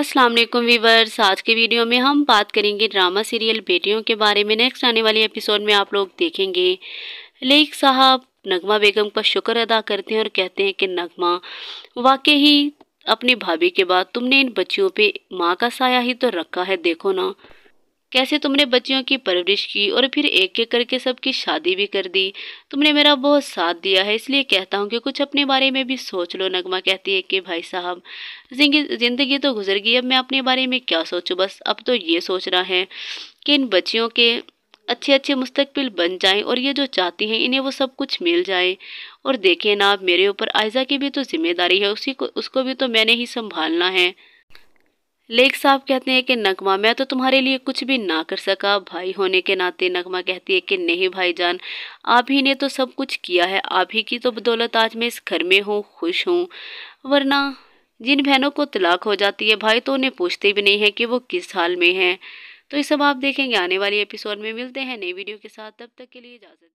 अस्सलाम वालेकुम वीवर्स आज के वीडियो में हम बात करेंगे ड्रामा सीरियल बेटियों के बारे में नेक्स्ट आने वाले एपिसोड में आप लोग देखेंगे लेख साहब नगमा बेगम का शुक्र अदा करते हैं और कहते हैं कि नगमा वाकई ही अपनी भाभी के बाद तुमने इन बच्चियों पे माँ का साया ही तो रखा है देखो ना कैसे तुमने बच्चियों की परवरिश की और फिर एक एक करके सबकी शादी भी कर दी तुमने मेरा बहुत साथ दिया है इसलिए कहता हूँ कि कुछ अपने बारे में भी सोच लो नगमा कहती है कि भाई साहब ज़िंदगी तो गुजर गई अब मैं अपने बारे में क्या सोचूँ बस अब तो ये सोच रहा है कि इन बच्चियों के अच्छे अच्छे मुस्तकबिल बन जाएं और ये जो चाहती हैं इन्हें वो सब कुछ मिल जाए और देखें ना मेरे ऊपर आयजा की भी तो जिम्मेदारी है उसी को उसको भी तो मैंने ही संभालना है लेख साहब कहते हैं कि नगमा मैं तो तुम्हारे लिए कुछ भी ना कर सका भाई होने के नाते नगमा कहती है कि नहीं भाई जान आप ही ने तो सब कुछ किया है आप ही की तो बदौलत आज मैं इस घर में हूँ खुश हूँ वरना जिन बहनों को तलाक हो जाती है भाई तो उन्हें पूछते भी नहीं है कि वो किस हाल में हैं तो ये सब आप देखेंगे आने वाले एपिसोड में मिलते हैं नई वीडियो के साथ तब तक के लिए इजाज़त